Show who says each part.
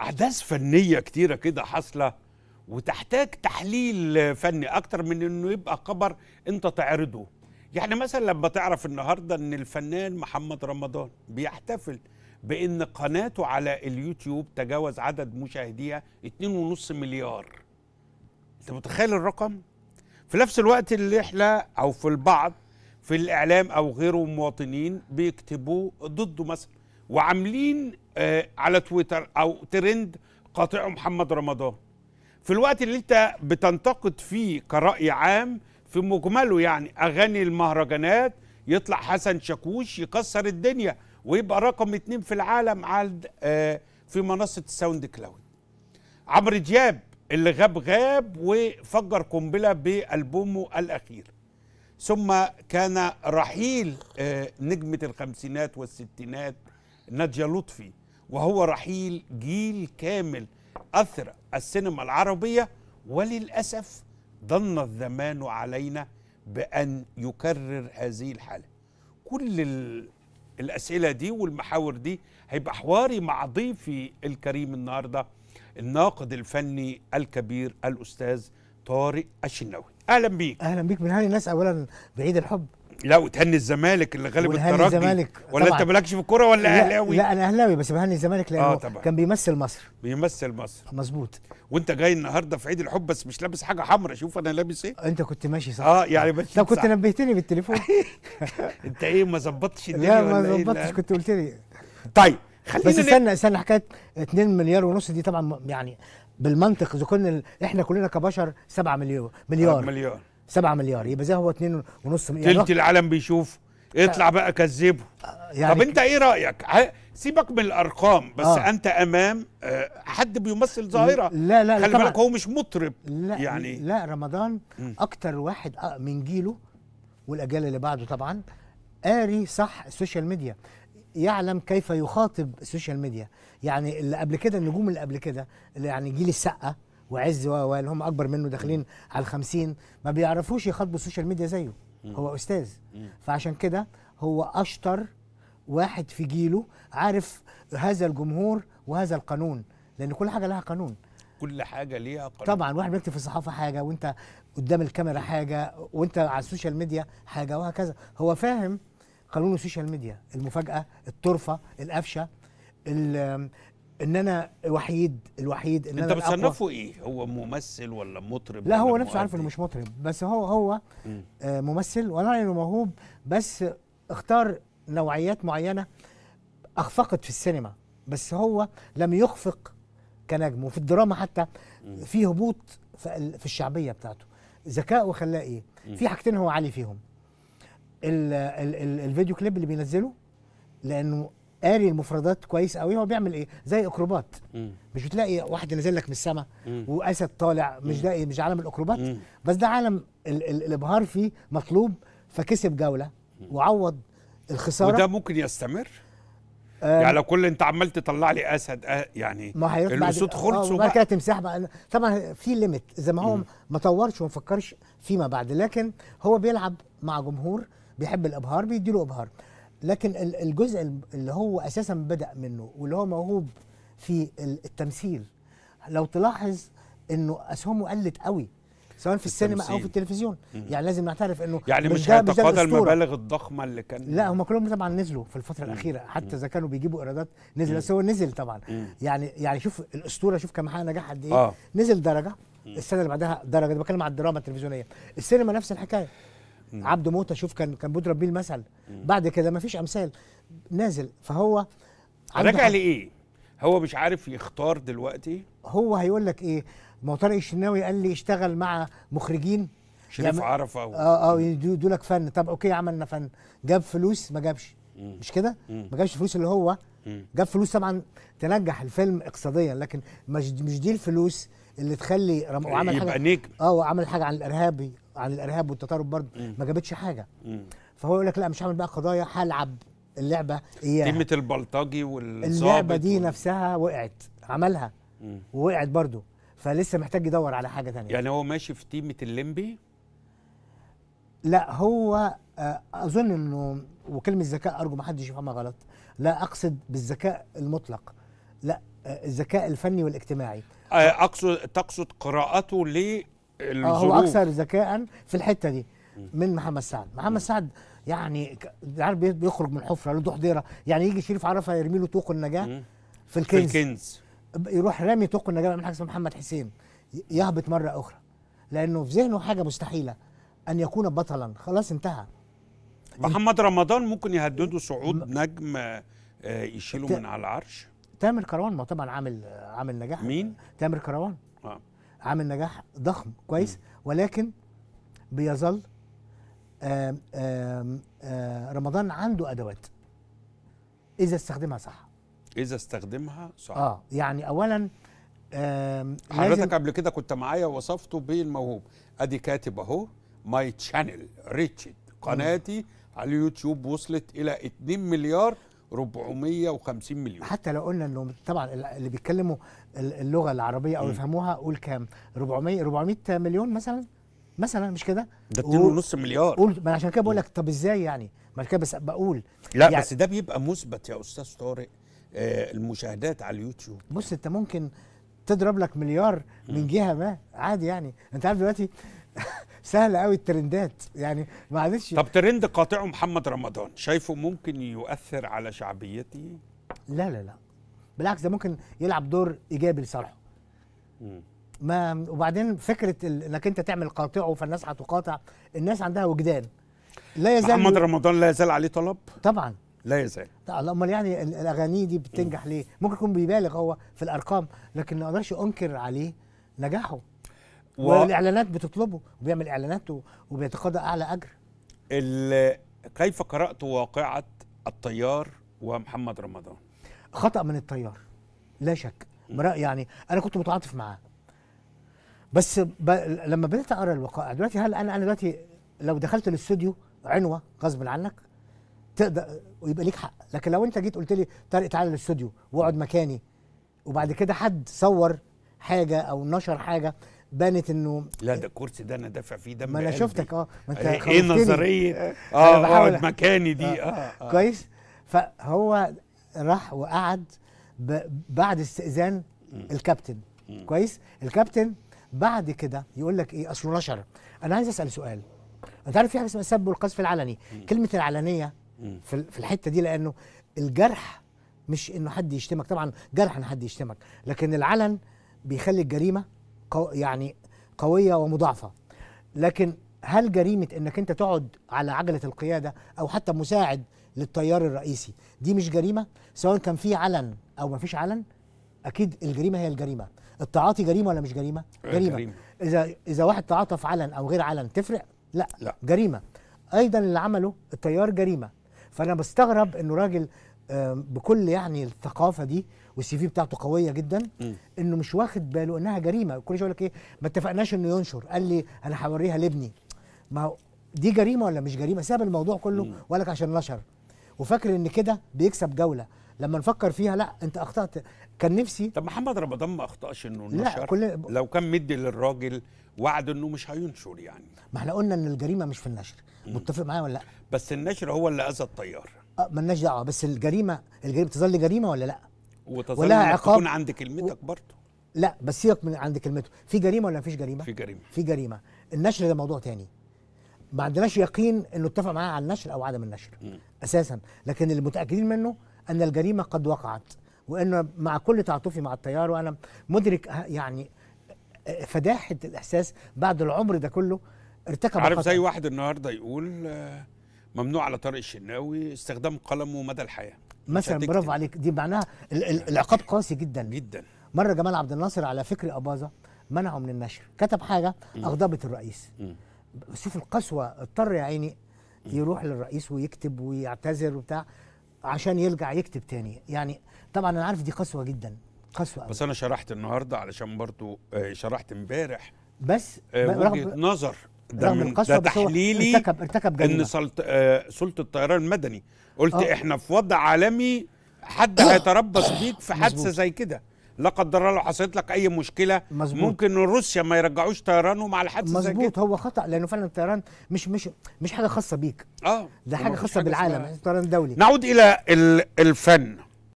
Speaker 1: احداث فنيه كتيره كده حاصله وتحتاج تحليل فني اكتر من انه يبقى خبر انت تعرضه يعني مثلا لما تعرف النهارده ان الفنان محمد رمضان بيحتفل بان قناته على اليوتيوب تجاوز عدد مشاهديها 2.5 مليار انت متخيل الرقم في نفس الوقت اللي احنا او في البعض في الاعلام او غيره مواطنين بيكتبوه ضده مثلا وعاملين آه، على تويتر او ترند قاطعه محمد رمضان في الوقت اللي انت بتنتقد فيه كرأي عام في مجمله يعني اغاني المهرجانات يطلع حسن شاكوش يكسر الدنيا ويبقى رقم اتنين في العالم على آه، في منصه الساوند كلاود عمرو دياب اللي غاب غاب وفجر قنبله بالبومه الاخير ثم كان رحيل آه، نجمه الخمسينات والستينات نادية لطفي وهو رحيل جيل كامل أثر السينما العربية وللأسف ضن الزمان علينا بأن يكرر هذه الحالة كل الأسئلة دي والمحاور دي هيبقى حواري مع ضيفي الكريم النهاردة الناقد الفني الكبير الأستاذ طارق الشناوي أهلا بيك أهلا بيك من هاني الناس أولا بعيد الحب لا وتهني الزمالك اللي غلب الترجي الزمالك ولا طبعًا. انت مالكش في الكوره ولا اهلاوي؟ لا انا
Speaker 2: اهلاوي بس بهني الزمالك لانه آه طبعًا. كان بيمثل مصر
Speaker 1: بيمثل مصر مظبوط وانت جاي النهارده في عيد الحب بس مش لابس حاجه حمراء شوف انا لابس
Speaker 2: ايه انت كنت ماشي صح اه
Speaker 1: يعني بس طب كنت
Speaker 2: نبهتني بالتليفون
Speaker 1: انت ايه ما ظبطتش الدنيا لا ما إيه؟ ظبطتش كنت
Speaker 2: قلت لي طيب خلينا بس استنى استنى حكايه 2 مليار ونص دي طبعا يعني بالمنطق اذا كنا احنا كلنا كبشر 7 مليون مليار مليار 7 مليار يبقى زي هو 2.5 مليار تلت العالم بيشوف اطلع بقى كذبه آه، يعني طب انت ايه
Speaker 1: رايك سيبك من الارقام بس آه. انت امام آه، حد بيمثل ظاهره لا لا خلي بالك هو
Speaker 2: مش مطرب لا يعني لا رمضان اكتر واحد آه، من جيله والاجيال اللي بعده طبعا قاري صح السوشيال ميديا يعلم كيف يخاطب السوشيال ميديا يعني اللي قبل كده النجوم اللي قبل كده اللي يعني جيل السقه وعز اللي هم اكبر منه داخلين على ال50 ما بيعرفوش يخاطبوا السوشيال ميديا زيه هو استاذ فعشان كده هو اشطر واحد في جيله عارف هذا الجمهور وهذا القانون لان كل حاجه لها قانون كل حاجه ليها قانون طبعا واحد بيكتب في الصحافه حاجه وانت قدام الكاميرا حاجه وانت على السوشيال ميديا حاجه وهكذا هو فاهم قانون السوشيال ميديا المفاجاه الطرفه القفشه ان انا وحيد الوحيد ان انت بتصنفه
Speaker 1: ايه هو ممثل ولا مطرب لا هو نفسه عارف انه
Speaker 2: مش مطرب بس هو هو آه ممثل وانا انه موهوب بس اختار نوعيات معينه اخفقت في السينما بس هو لم يخفق كنجم وفي الدراما حتى في هبوط في الشعبيه بتاعته ذكاء وخلاه ايه في حاجتين هو عالي فيهم الـ الـ الـ الفيديو كليب اللي بينزله لانه قاري المفردات كويس قوي هو بيعمل ايه زي اكروبات مش بتلاقي واحد نازل لك من السماء واسد طالع مش ده مش عالم الاكروبات بس ده عالم ال ال الابهار فيه مطلوب فكسب جوله وعوض الخساره وده
Speaker 1: ممكن يستمر آه. يعني لو كل انت عمال تطلع لي اسد آه يعني ما الاسود آه، خلص وبعد كده
Speaker 2: تمساح بقى طبعا في ليميت زي ما هو ما طورش وما فكرش فيما بعد لكن هو بيلعب مع جمهور بيحب الابهار بيديله ابهار لكن الجزء اللي هو اساسا بدا منه واللي هو موهوب في التمثيل لو تلاحظ انه اسهمه قلت قوي سواء في السينما او في التلفزيون مم. يعني لازم نعترف انه يعني مش هيتقاضى المبالغ الضخمه اللي كان لا هم كلهم طبعا نزلوا في الفتره مم. الاخيره حتى اذا كانوا بيجيبوا ايرادات نزل بس هو نزل طبعا مم. يعني يعني شوف الاسطوره شوف كم حقق نجاح قد ايه آه. نزل درجه السنه اللي بعدها درجه ده بتكلم على الدراما التلفزيونيه السينما نفس الحكايه عبده موته شوف كان كان بيضرب بيه المثل بعد كده ما فيش امثال نازل فهو رجع
Speaker 1: لايه هو مش عارف يختار دلوقتي
Speaker 2: هو هيقول لك ايه ما هو طارق الشناوي قال لي اشتغل مع مخرجين
Speaker 1: شريف يعني عرفه اه
Speaker 2: اه يدوا لك فن طب اوكي عملنا فن جاب فلوس ما جابش مم. مش كده ما جابش فلوس اللي هو مم. جاب فلوس طبعا تنجح الفيلم اقتصاديا لكن مش مش دي الفلوس اللي تخلي رم... وعمل يبقى حاجه يبقى نجم اه وعمل حاجه عن الارهابي عن الارهاب والتطرف برضه ما جابتش حاجه فهو يقول لك لا مش هعمل بقى قضايا هلعب اللعبه هي قيمه
Speaker 1: البلطجي والظابط اللعبه دي و...
Speaker 2: نفسها وقعت عملها ووقعت برضه فلسه محتاج يدور على حاجه ثانيه
Speaker 1: يعني هو ماشي في تيمه الليمبي
Speaker 2: لا هو آه، اظن انه وكلمه ذكاء ارجو ما حدش يفهمها غلط لا اقصد بالذكاء المطلق لا آه، الذكاء الفني والاجتماعي
Speaker 1: آه، اقصد تقصد قراءته الظروف آه، هو اكثر
Speaker 2: ذكاء في الحته دي من محمد سعد محمد سعد يعني عارف يعني بيخرج من حفره له حضيره يعني يجي شريف عرفه يرمي له طوق النجاه في الكنز في الكنز يروح رامي طوق النجاه من حاجه اسمها محمد حسين يهبط مره اخرى لانه في ذهنه حاجه مستحيله ان يكون بطلا خلاص انتهى
Speaker 1: محمد رمضان ممكن يهدده صعود نجم
Speaker 2: آه، يشيله من على العرش تامر كروان ما طبعا عامل عامل نجاح مين تامر كروان اه عامل نجاح ضخم كويس ولكن بيظل آم آم آم رمضان عنده ادوات اذا استخدمها صح
Speaker 1: اذا استخدمها صح اه
Speaker 2: يعني اولا حضرتك
Speaker 1: قبل كده كنت معايا وصفته بالموهوب ادي كاتب اهو ماي تشانل ريتشد قناتي على اليوتيوب وصلت الى 2
Speaker 2: مليار 450 مليون حتى لو قلنا انه طبعا اللي بيتكلموا اللغه العربيه او يفهموها قول كام 400 400 مليون مثلا مثلا مش كده ده 2.5 مليار قول ما عشان كده بقول لك طب ازاي يعني ما كده بس بقول
Speaker 1: لا يعني بس ده بيبقى مثبت يا استاذ طارق آه المشاهدات على اليوتيوب
Speaker 2: بص انت ممكن تضرب لك مليار من جهه ما عادي يعني انت عارف دلوقتي سهل قوي الترندات يعني معلش
Speaker 1: طب ترند قاطعه محمد رمضان شايفه ممكن يؤثر على شعبيته
Speaker 2: لا لا لا بالعكس ده ممكن يلعب دور ايجابي لصالحه ما وبعدين فكره انك انت تعمل قاطعه فالناس هتقاطع الناس عندها وجدان
Speaker 1: لا يزال محمد رمضان لا يزال عليه طلب طبعا لا يزال
Speaker 2: لا امال يعني الاغاني دي بتنجح ليه ممكن يكون بيبالغ هو في الارقام لكن ما اقدرش انكر عليه نجاحه و... والاعلانات بتطلبه وبيعمل اعلانات وبيتقاضى اعلى اجر
Speaker 1: كيف قرات واقعه الطيار ومحمد رمضان
Speaker 2: خطا من الطيار لا شك يعني انا كنت متعاطف معاه بس ب... لما بدات اقرا الوقائع دلوقتي هل انا انا دلوقتي لو دخلت الاستوديو عنوه غصب عنك تقدر ويبقى ليك حق لكن لو انت جيت قلت لي طارق تعالى الاستوديو واقعد مكاني وبعد كده حد صور حاجه او نشر حاجه بانت انه لا ده
Speaker 1: الكرسي ده انا دافع فيه دم ما انا شفتك اه ما انت ايه, إيه نظريه اه, آه،, آه، اقعد مكاني دي اه, آه, آه كويس
Speaker 2: فهو راح وقعد بعد استئذان الكابتن كويس الكابتن بعد كده يقول لك ايه اصله نشر انا عايز اسال سؤال انت عارف في حاجه اسمها السب والقذف العلني كلمه العلنيه في الحته دي لانه الجرح مش انه حد يشتمك طبعا جرح ان حد يشتمك لكن العلن بيخلي الجريمه قو يعني قويه ومضاعفه لكن هل جريمه انك انت تقعد على عجله القياده او حتى مساعد للطيار الرئيسي دي مش جريمه سواء كان في علن او ما فيش علن اكيد الجريمه هي الجريمه التعاطي جريمه ولا مش جريمه آه، جريمه, جريمة. اذا اذا واحد تعاطف علن او غير علن تفرق لا, لا. جريمه ايضا اللي عمله التيار جريمه فانا بستغرب انه راجل آه، بكل يعني الثقافه دي والسي في بتاعته قويه جدا مم. انه مش واخد باله انها جريمه كل شويه يقول لك ايه ما اتفقناش انه ينشر قال لي انا هوريها لابني ما دي جريمه ولا مش جريمه ساب الموضوع كله وقال لك عشان نشر وفاكر ان كده بيكسب جوله لما نفكر فيها لا انت اخطات كان نفسي طب محمد رمضان
Speaker 1: ما اخطاش انه نشر لا كل... لو كان مدي للراجل وعد انه مش هينشر يعني
Speaker 2: ما احنا قلنا ان الجريمه مش في النشر مم. متفق معايا ولا لا
Speaker 1: بس النشر هو اللي اذى الطيار
Speaker 2: اه مالناش دعوه بس الجريمه الجريمه تظل جريمه ولا لا
Speaker 1: وتظل ولها عقاب تكون
Speaker 2: عند كلمتك برضه لا بس سيبك من عند كلمته في جريمه ولا مفيش جريمه في جريمه في جريمه النشر ده موضوع تاني ما عندناش يقين انه اتفق معاه على النشر او عدم النشر م. اساسا لكن اللي متاكدين منه ان الجريمه قد وقعت وانه مع كل تعاطفي مع التيار وانا مدرك يعني فداحه الاحساس بعد العمر ده كله ارتكب عارف خطأ. زي واحد
Speaker 1: النهارده يقول آه، ممنوع على طارق الشناوي استخدام قلمه
Speaker 2: مدى الحياه مثلا برافو عليك دي معناها يعني العقاب قاسي جدا جدا مره جمال عبد الناصر على فكر اباظه منعه من النشر كتب حاجه اغضبت الرئيس شوف القسوه اضطر يا عيني يروح للرئيس ويكتب ويعتذر وبتاع عشان يرجع يكتب تاني يعني طبعا انا عارف دي قسوه جدا قسوه
Speaker 1: بس انا شرحت النهارده علشان برضو آه، شرحت امبارح بس آه، وجهه نظر ده رغم القسوه ده تحليلي
Speaker 2: ارتكب ارتكب جريمه ان
Speaker 1: سلط... آه سلطه الطيران المدني قلت أوه. احنا في وضع عالمي حد آه. هيتربص بيك في حادثه زي كده لا قدر الله حصلت لك اي مشكله مزبوط. ممكن روسيا ما يرجعوش طيرانهم على حادثه زي كده
Speaker 2: مظبوط هو خطا لانه فعلا الطيران مش مش مش حاجه خاصه بيك اه ده حاجه خاصه بالعالم طيران دولي نعود الى الفن